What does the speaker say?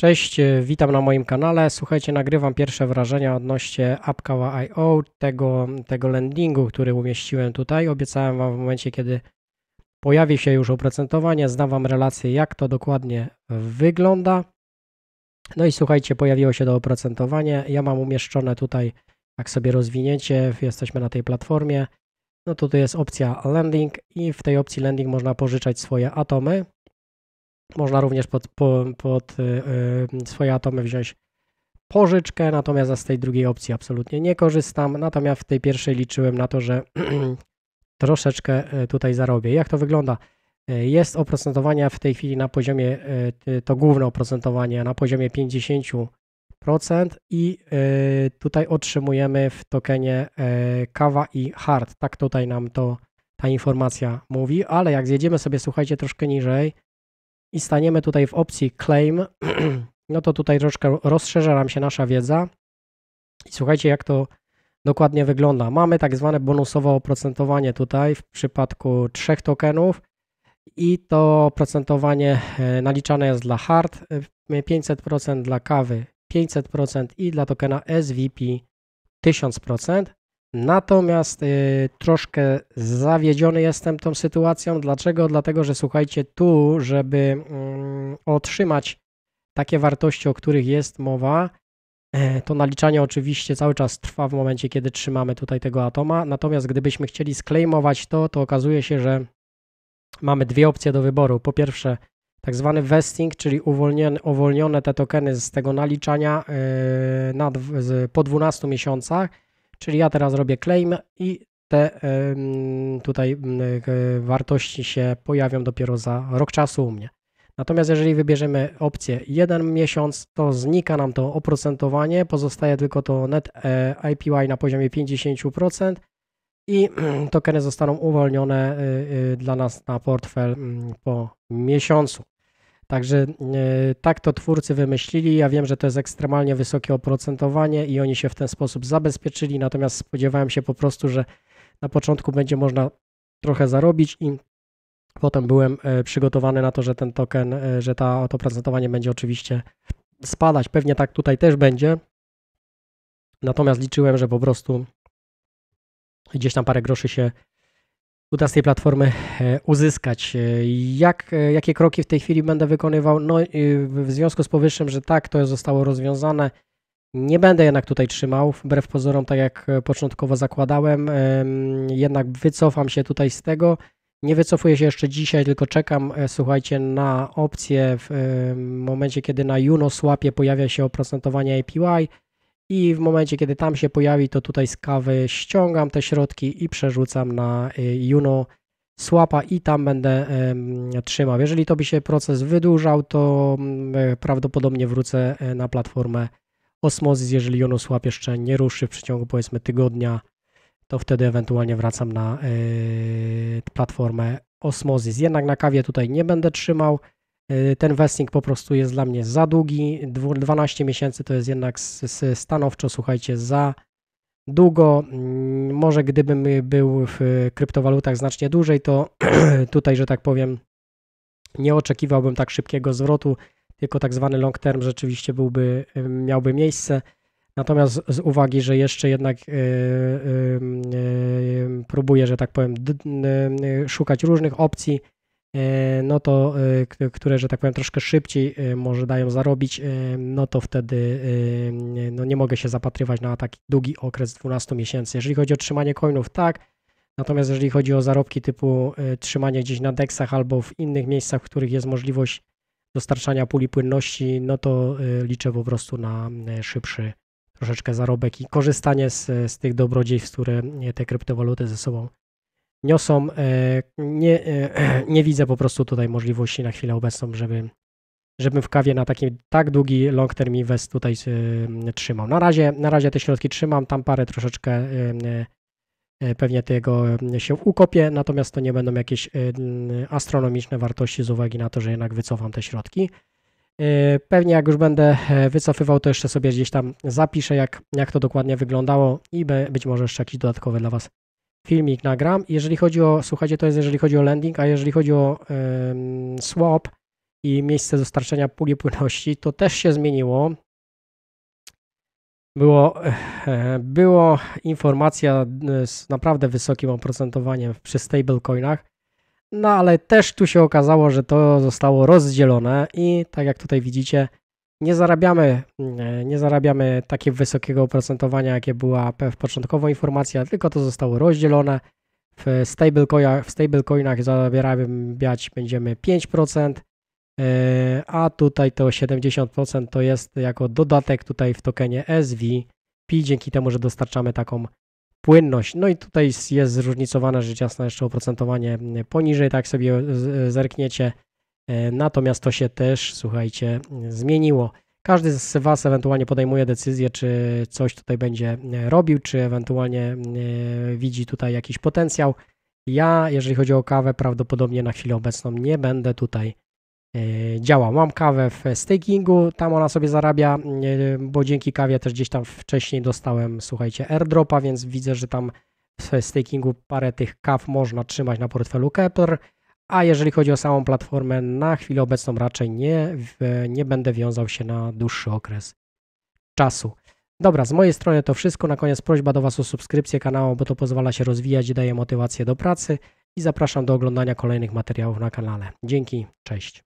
Cześć, e, witam na moim kanale. Słuchajcie, nagrywam pierwsze wrażenia odnośnie Apkawa.io, tego, tego landingu, który umieściłem tutaj. Obiecałem Wam w momencie, kiedy pojawi się już oprocentowanie, znam Wam relację, jak to dokładnie wygląda. No i słuchajcie, pojawiło się to oprocentowanie. Ja mam umieszczone tutaj, jak sobie rozwinięcie, jesteśmy na tej platformie. No tutaj jest opcja landing i w tej opcji landing można pożyczać swoje atomy. Można również pod, pod, pod y, y, swoje atomy wziąć pożyczkę, natomiast ja z tej drugiej opcji absolutnie nie korzystam. Natomiast w tej pierwszej liczyłem na to, że troszeczkę y, tutaj zarobię. Jak to wygląda? Jest oprocentowania w tej chwili na poziomie, to główne oprocentowanie na poziomie 50% i tutaj otrzymujemy w tokenie kawa i hard. Tak tutaj nam to ta informacja mówi, ale jak zjedziemy sobie, słuchajcie, troszkę niżej, i staniemy tutaj w opcji claim, no to tutaj troszkę rozszerza nam się nasza wiedza. I słuchajcie, jak to dokładnie wygląda. Mamy tak zwane bonusowe oprocentowanie tutaj w przypadku trzech tokenów i to oprocentowanie e, naliczane jest dla hard 500%, e, dla kawy 500% i dla tokena SVP 1000%. Natomiast y, troszkę zawiedziony jestem tą sytuacją. Dlaczego? Dlatego, że słuchajcie, tu, żeby y, otrzymać takie wartości, o których jest mowa, y, to naliczanie oczywiście cały czas trwa w momencie, kiedy trzymamy tutaj tego atoma. Natomiast gdybyśmy chcieli sklejmować to, to okazuje się, że mamy dwie opcje do wyboru. Po pierwsze, tak zwany vesting, czyli uwolnione, uwolnione te tokeny z tego naliczania e, z, po 12 miesiącach Czyli ja teraz robię claim i te tutaj e, wartości się pojawią dopiero za rok czasu u mnie. Natomiast jeżeli wybierzemy opcję 1 miesiąc, to znika nam to oprocentowanie, pozostaje tylko to net e, IPY na poziomie 50% i tokeny zostaną uwolnione y, y, dla nas na portfel mm, po miesiącu. Także e, tak to twórcy wymyślili. Ja wiem, że to jest ekstremalnie wysokie oprocentowanie i oni się w ten sposób zabezpieczyli, natomiast spodziewałem się po prostu, że na początku będzie można trochę zarobić i potem byłem e, przygotowany na to, że ten token, e, że ta, to oprocentowanie będzie oczywiście spadać. Pewnie tak tutaj też będzie. Natomiast liczyłem, że po prostu gdzieś tam parę groszy się uda z tej platformy e, uzyskać. E, jak, e, jakie kroki w tej chwili będę wykonywał? No, w związku z powyższym, że tak, to zostało rozwiązane, nie będę jednak tutaj trzymał, wbrew pozorom, tak jak początkowo zakładałem, jednak wycofam się tutaj z tego. Nie wycofuję się jeszcze dzisiaj, tylko czekam, słuchajcie, na opcję w momencie, kiedy na Juno pojawia się oprocentowanie APY i w momencie, kiedy tam się pojawi, to tutaj z kawy ściągam te środki i przerzucam na y, Juno Swapa i tam będę trzymał. Jeżeli to by się proces wydłużał, to mm, e, prawdopodobnie wrócę e, na platformę Osmosis, jeżeli Juno Swap jeszcze nie ruszy w przeciągu powiedzmy tygodnia, to wtedy ewentualnie wracam na e, platformę Osmosis. Jednak na kawie tutaj nie będę trzymał. Y, ten vesting po prostu jest dla mnie za długi. 12 miesięcy to jest jednak stanowczo, słuchajcie, za długo. Mm, może gdybym był w kryptowalutach znacznie dłużej, to tutaj, że tak powiem, nie oczekiwałbym tak szybkiego zwrotu, tylko tak zwany long term rzeczywiście byłby, miałby miejsce. Natomiast z uwagi, że jeszcze jednak yy, yy, próbuję, że tak powiem, y, szukać różnych opcji, E, no to e, które, że tak powiem, troszkę szybciej e, może dają zarobić, no to wtedy no nie mogę się zapatrywać na taki długi okres 12 miesięcy. Jeżeli chodzi o trzymanie coinów, tak. Natomiast jeżeli chodzi o zarobki typu trzymanie gdzieś na deksach albo w innych miejscach, w których jest możliwość dostarczania puli płynności, no to liczę po prostu na szybszy troszeczkę zarobek i korzystanie z, z tych dobrodziejstw, które te kryptowaluty ze sobą niosą. E, nie, e, nie widzę po prostu tutaj możliwości na chwilę obecną, żeby żebym w kawie na taki tak długi long term invest tutaj y, trzymał. Na razie, na razie te środki trzymam, tam parę troszeczkę y, y, pewnie tego się ukopię, natomiast to nie będą jakieś astronomiczne wartości z uwagi na to, że jednak wycofam te środki. Pewnie jak już będę wycofywał, to jeszcze sobie gdzieś tam zapiszę, jak, jak to dokładnie wyglądało i be, być może jeszcze jakieś dodatkowe dla Was filmik nagram. Jeżeli chodzi o, słuchajcie, to jest jeżeli chodzi o landing, a jeżeli chodzi o swap i miejsce dostarczenia puli płynności, to też się zmieniło. Było, e, było informacja e, z naprawdę wysokim oprocentowaniem przy stablecoinach, no ale też tu się okazało, że to zostało rozdzielone i tak jak tutaj widzicie, nie zarabiamy, e, nie zarabiamy takiego wysokiego oprocentowania, jakie była początkowo informacja, tylko to zostało rozdzielone. W stablecoinach, w stablecoinach zarabiać będziemy 5%, e, a tutaj to 70% to jest jako dodatek tutaj w tokenie SVP, dzięki temu, że dostarczamy taką płynność. No i tutaj jest zróżnicowane, rzecz jasna, jeszcze oprocentowanie poniżej, tak sobie e, zerkniecie. E, natomiast to się też, słuchajcie, zmieniło. Każdy z Was ewentualnie podejmuje decyzję, czy coś tutaj będzie e, robił, czy ewentualnie e, widzi tutaj jakiś potencjał. Ja, jeżeli chodzi o kawę, prawdopodobnie na chwilę obecną nie będę tutaj działał. Mam kawę w stakingu, tam ona sobie zarabia, bo dzięki kawie też gdzieś tam wcześniej dostałem, słuchajcie, airdropa, więc widzę, że tam w stakingu parę tych kaw można trzymać na portfelu Kepler. A jeżeli chodzi o samą platformę, na chwilę obecną raczej nie, nie będę wiązał się na dłuższy okres czasu. Dobra, z mojej strony to wszystko. Na koniec prośba do Was o subskrypcję kanału, bo to pozwala się rozwijać, daje motywację do pracy i zapraszam do oglądania kolejnych materiałów na kanale. Dzięki, cześć.